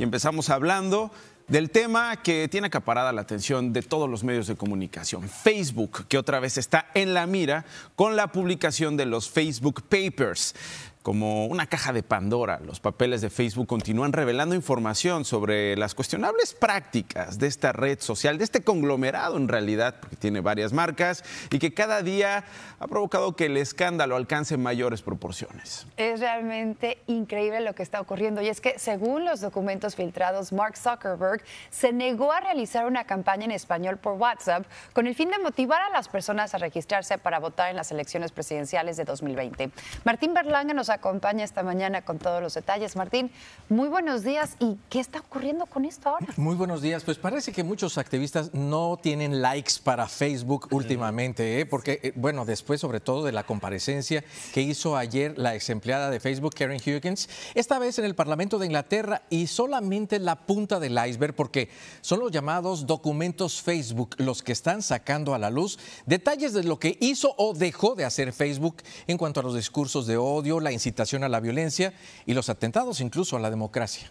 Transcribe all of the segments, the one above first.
y empezamos hablando del tema que tiene acaparada la atención de todos los medios de comunicación. Facebook, que otra vez está en la mira con la publicación de los Facebook Papers como una caja de Pandora. Los papeles de Facebook continúan revelando información sobre las cuestionables prácticas de esta red social, de este conglomerado en realidad, porque tiene varias marcas y que cada día ha provocado que el escándalo alcance mayores proporciones. Es realmente increíble lo que está ocurriendo y es que según los documentos filtrados, Mark Zuckerberg se negó a realizar una campaña en español por WhatsApp con el fin de motivar a las personas a registrarse para votar en las elecciones presidenciales de 2020. Martín Berlanga nos acompaña esta mañana con todos los detalles. Martín, muy buenos días. ¿Y qué está ocurriendo con esto ahora? Muy buenos días. Pues parece que muchos activistas no tienen likes para Facebook últimamente, ¿eh? porque, eh, bueno, después sobre todo de la comparecencia que hizo ayer la ex empleada de Facebook, Karen Huggins, esta vez en el Parlamento de Inglaterra y solamente la punta del iceberg, porque son los llamados documentos Facebook los que están sacando a la luz detalles de lo que hizo o dejó de hacer Facebook en cuanto a los discursos de odio, la incitación a la violencia y los atentados incluso a la democracia.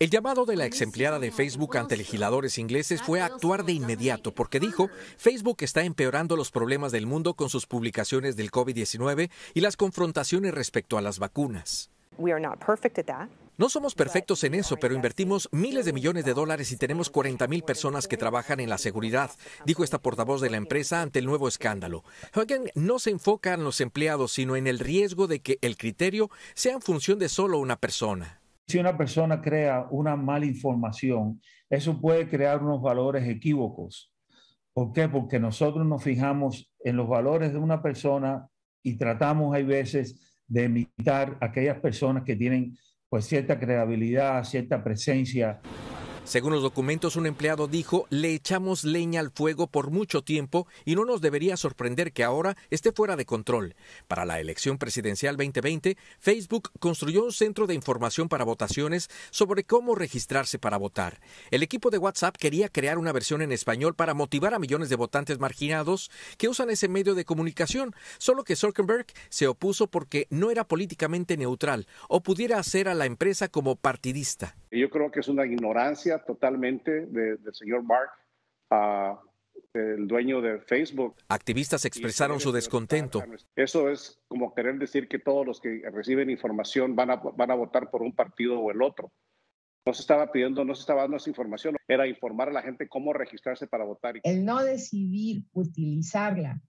El llamado de la ex empleada de Facebook ante legisladores ingleses fue actuar de inmediato porque dijo, Facebook está empeorando los problemas del mundo con sus publicaciones del COVID-19 y las confrontaciones respecto a las vacunas. No somos perfectos en eso, pero invertimos miles de millones de dólares y tenemos 40 mil personas que trabajan en la seguridad, dijo esta portavoz de la empresa ante el nuevo escándalo. Hogan no se enfoca en los empleados, sino en el riesgo de que el criterio sea en función de solo una persona. Si una persona crea una mala información, eso puede crear unos valores equívocos. ¿Por qué? Porque nosotros nos fijamos en los valores de una persona y tratamos, hay veces, de imitar a aquellas personas que tienen pues cierta credibilidad, cierta presencia según los documentos, un empleado dijo, le echamos leña al fuego por mucho tiempo y no nos debería sorprender que ahora esté fuera de control. Para la elección presidencial 2020, Facebook construyó un centro de información para votaciones sobre cómo registrarse para votar. El equipo de WhatsApp quería crear una versión en español para motivar a millones de votantes marginados que usan ese medio de comunicación, solo que Zuckerberg se opuso porque no era políticamente neutral o pudiera hacer a la empresa como partidista yo creo que es una ignorancia totalmente del señor Mark, ah, el dueño de Facebook. Activistas expresaron su descontento. Eso es como querer decir que todos los que reciben información van a, van a votar por un partido o el otro. No se estaba pidiendo, no se estaba dando esa información, era informar a la gente cómo registrarse para votar. El no decidir utilizarla.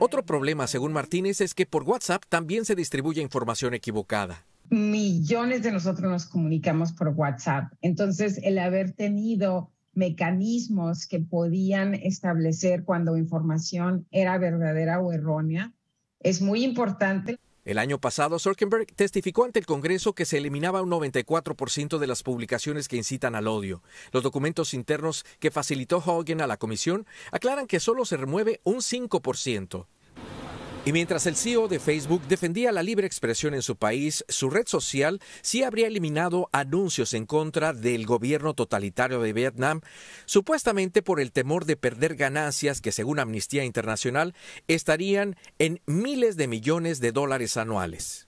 Otro problema, según Martínez, es que por WhatsApp también se distribuye información equivocada millones de nosotros nos comunicamos por WhatsApp. Entonces, el haber tenido mecanismos que podían establecer cuando información era verdadera o errónea es muy importante. El año pasado, Zuckerberg testificó ante el Congreso que se eliminaba un 94% de las publicaciones que incitan al odio. Los documentos internos que facilitó Hogan a la Comisión aclaran que solo se remueve un 5%. Y mientras el CEO de Facebook defendía la libre expresión en su país, su red social sí habría eliminado anuncios en contra del gobierno totalitario de Vietnam, supuestamente por el temor de perder ganancias que, según Amnistía Internacional, estarían en miles de millones de dólares anuales.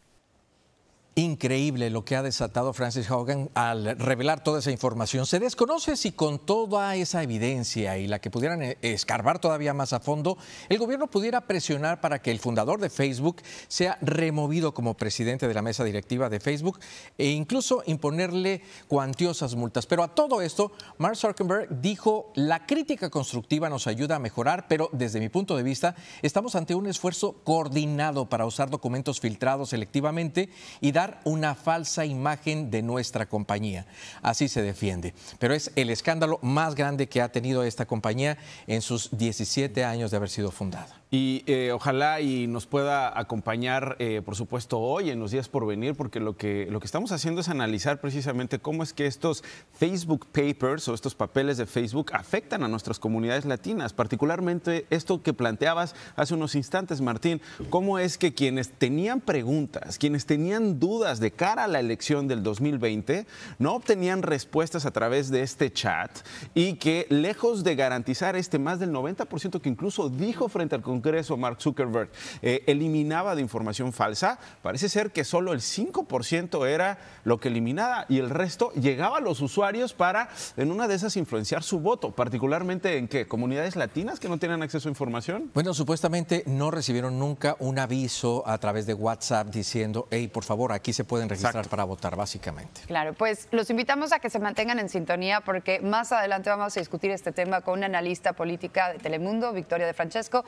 Increíble lo que ha desatado Francis Hogan al revelar toda esa información. Se desconoce si con toda esa evidencia y la que pudieran eh, escarbar todavía más a fondo, el gobierno pudiera presionar para que el fundador de Facebook sea removido como presidente de la mesa directiva de Facebook e incluso imponerle cuantiosas multas. Pero a todo esto, Mark Zuckerberg dijo, la crítica constructiva nos ayuda a mejorar, pero desde mi punto de vista, estamos ante un esfuerzo coordinado para usar documentos filtrados selectivamente y dar una falsa imagen de nuestra compañía. Así se defiende. Pero es el escándalo más grande que ha tenido esta compañía en sus 17 años de haber sido fundada. Y eh, ojalá y nos pueda acompañar, eh, por supuesto, hoy en los días por venir, porque lo que, lo que estamos haciendo es analizar precisamente cómo es que estos Facebook Papers o estos papeles de Facebook afectan a nuestras comunidades latinas, particularmente esto que planteabas hace unos instantes, Martín, cómo es que quienes tenían preguntas, quienes tenían dudas de cara a la elección del 2020, no obtenían respuestas a través de este chat y que lejos de garantizar este más del 90% que incluso dijo frente al Congreso, Mark Zuckerberg, eh, eliminaba de información falsa, parece ser que solo el 5% era lo que eliminaba y el resto llegaba a los usuarios para, en una de esas, influenciar su voto, particularmente en qué, comunidades latinas que no tienen acceso a información. Bueno, supuestamente no recibieron nunca un aviso a través de WhatsApp diciendo, hey, por favor, aquí se pueden registrar para votar, básicamente. Claro, pues los invitamos a que se mantengan en sintonía porque más adelante vamos a discutir este tema con una analista política de Telemundo, Victoria de Francesco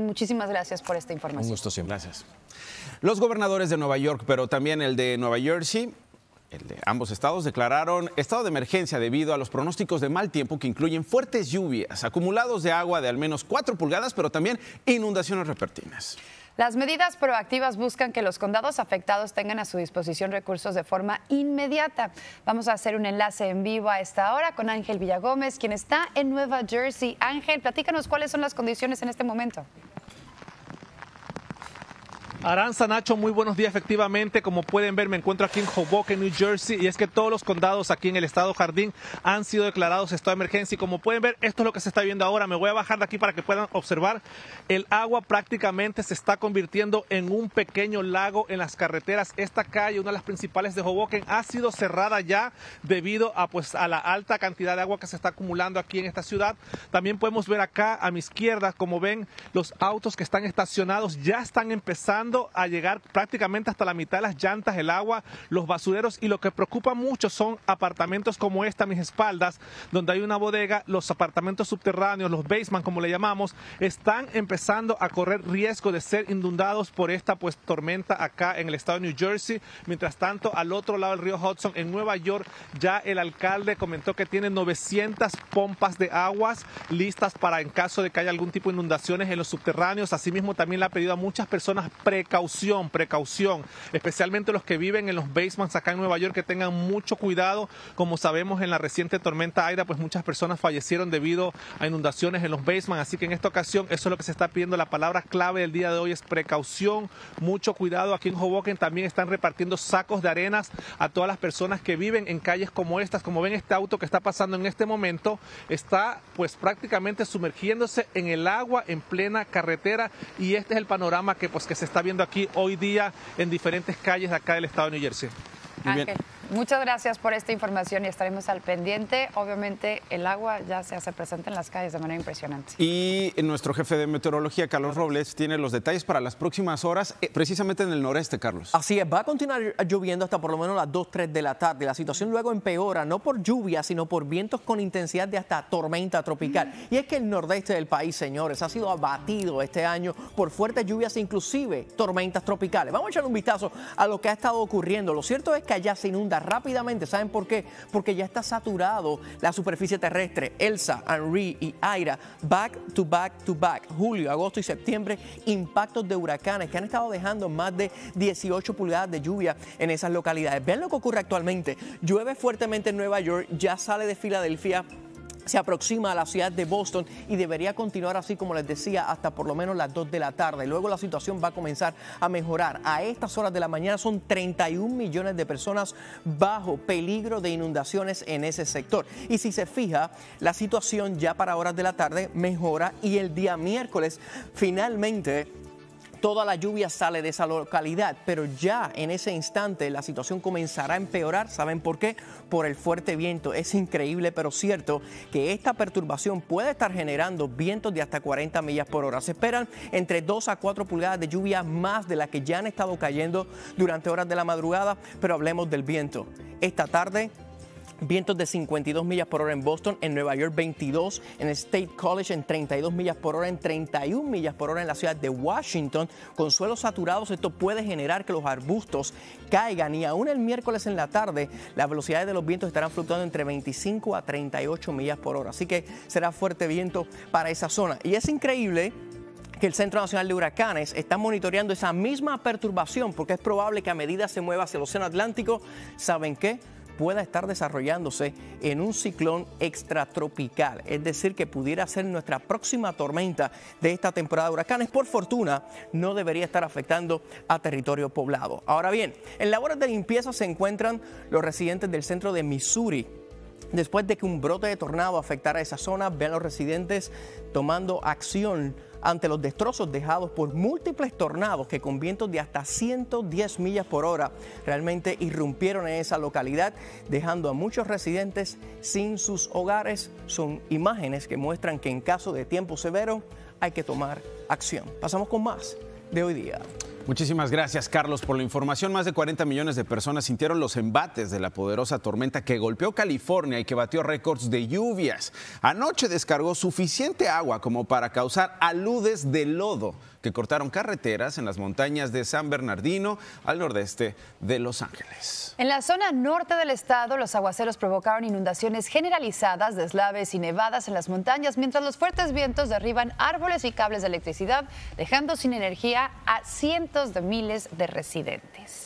muchísimas gracias por esta información. Un gusto siempre. Gracias. Los gobernadores de Nueva York, pero también el de Nueva Jersey, el de ambos estados declararon estado de emergencia debido a los pronósticos de mal tiempo que incluyen fuertes lluvias, acumulados de agua de al menos 4 pulgadas, pero también inundaciones repertinas. Las medidas proactivas buscan que los condados afectados tengan a su disposición recursos de forma inmediata. Vamos a hacer un enlace en vivo a esta hora con Ángel Villagómez, quien está en Nueva Jersey. Ángel, platícanos cuáles son las condiciones en este momento. Aranza Nacho, muy buenos días. Efectivamente, como pueden ver, me encuentro aquí en Hoboken, New Jersey, y es que todos los condados aquí en el estado Jardín han sido declarados estado de emergencia. Y como pueden ver, esto es lo que se está viendo ahora. Me voy a bajar de aquí para que puedan observar. El agua prácticamente se está convirtiendo en un pequeño lago en las carreteras. Esta calle, una de las principales de Hoboken, ha sido cerrada ya debido a, pues, a la alta cantidad de agua que se está acumulando aquí en esta ciudad. También podemos ver acá a mi izquierda, como ven, los autos que están estacionados ya están empezando a llegar prácticamente hasta la mitad de las llantas, el agua, los basureros y lo que preocupa mucho son apartamentos como esta a mis espaldas, donde hay una bodega, los apartamentos subterráneos, los basements, como le llamamos, están empezando a correr riesgo de ser inundados por esta pues tormenta acá en el estado de New Jersey. Mientras tanto, al otro lado del río Hudson en Nueva York, ya el alcalde comentó que tiene 900 pompas de aguas listas para en caso de que haya algún tipo de inundaciones en los subterráneos. Asimismo, también le ha pedido a muchas personas pre precaución, precaución, especialmente los que viven en los basements acá en Nueva York, que tengan mucho cuidado. Como sabemos en la reciente tormenta Aira, pues muchas personas fallecieron debido a inundaciones en los basements, así que en esta ocasión eso es lo que se está pidiendo. La palabra clave del día de hoy es precaución, mucho cuidado. Aquí en Hoboken también están repartiendo sacos de arenas a todas las personas que viven en calles como estas. Como ven, este auto que está pasando en este momento está pues prácticamente sumergiéndose en el agua en plena carretera y este es el panorama que pues que se está viendo aquí hoy día en diferentes calles de acá del estado de New Jersey. Muchas gracias por esta información y estaremos al pendiente. Obviamente el agua ya se hace presente en las calles de manera impresionante. Y nuestro jefe de meteorología, Carlos Robles, tiene los detalles para las próximas horas, eh, precisamente en el noreste, Carlos. Así es, va a continuar lloviendo hasta por lo menos las 2, 3 de la tarde. La situación luego empeora, no por lluvia, sino por vientos con intensidad de hasta tormenta tropical. Y es que el nordeste del país, señores, ha sido abatido este año por fuertes lluvias, e inclusive tormentas tropicales. Vamos a echar un vistazo a lo que ha estado ocurriendo. Lo cierto es que allá se inunda rápidamente. ¿Saben por qué? Porque ya está saturado la superficie terrestre. Elsa, Henry y Aira, back to back to back, julio, agosto y septiembre, impactos de huracanes que han estado dejando más de 18 pulgadas de lluvia en esas localidades. Vean lo que ocurre actualmente. Llueve fuertemente en Nueva York, ya sale de Filadelfia se aproxima a la ciudad de Boston y debería continuar así, como les decía, hasta por lo menos las 2 de la tarde. Luego la situación va a comenzar a mejorar. A estas horas de la mañana son 31 millones de personas bajo peligro de inundaciones en ese sector. Y si se fija, la situación ya para horas de la tarde mejora y el día miércoles finalmente toda la lluvia sale de esa localidad, pero ya en ese instante la situación comenzará a empeorar. ¿Saben por qué? Por el fuerte viento. Es increíble, pero cierto, que esta perturbación puede estar generando vientos de hasta 40 millas por hora. Se esperan entre 2 a 4 pulgadas de lluvia más de las que ya han estado cayendo durante horas de la madrugada, pero hablemos del viento. Esta tarde Vientos de 52 millas por hora en Boston, en Nueva York 22, en State College en 32 millas por hora, en 31 millas por hora en la ciudad de Washington. Con suelos saturados esto puede generar que los arbustos caigan y aún el miércoles en la tarde las velocidades de los vientos estarán fluctuando entre 25 a 38 millas por hora. Así que será fuerte viento para esa zona. Y es increíble que el Centro Nacional de Huracanes está monitoreando esa misma perturbación porque es probable que a medida se mueva hacia el Océano Atlántico, ¿saben qué? pueda estar desarrollándose en un ciclón extratropical, es decir, que pudiera ser nuestra próxima tormenta de esta temporada de huracanes, por fortuna no debería estar afectando a territorio poblado. Ahora bien, en labores de limpieza se encuentran los residentes del centro de Missouri, Después de que un brote de tornado afectara esa zona, vean los residentes tomando acción ante los destrozos dejados por múltiples tornados que con vientos de hasta 110 millas por hora realmente irrumpieron en esa localidad, dejando a muchos residentes sin sus hogares. Son imágenes que muestran que en caso de tiempo severo hay que tomar acción. Pasamos con más de hoy día. Muchísimas gracias, Carlos, por la información. Más de 40 millones de personas sintieron los embates de la poderosa tormenta que golpeó California y que batió récords de lluvias. Anoche descargó suficiente agua como para causar aludes de lodo que cortaron carreteras en las montañas de San Bernardino al nordeste de Los Ángeles. En la zona norte del estado, los aguaceros provocaron inundaciones generalizadas, deslaves y nevadas en las montañas, mientras los fuertes vientos derriban árboles y cables de electricidad, dejando sin energía a cientos de miles de residentes.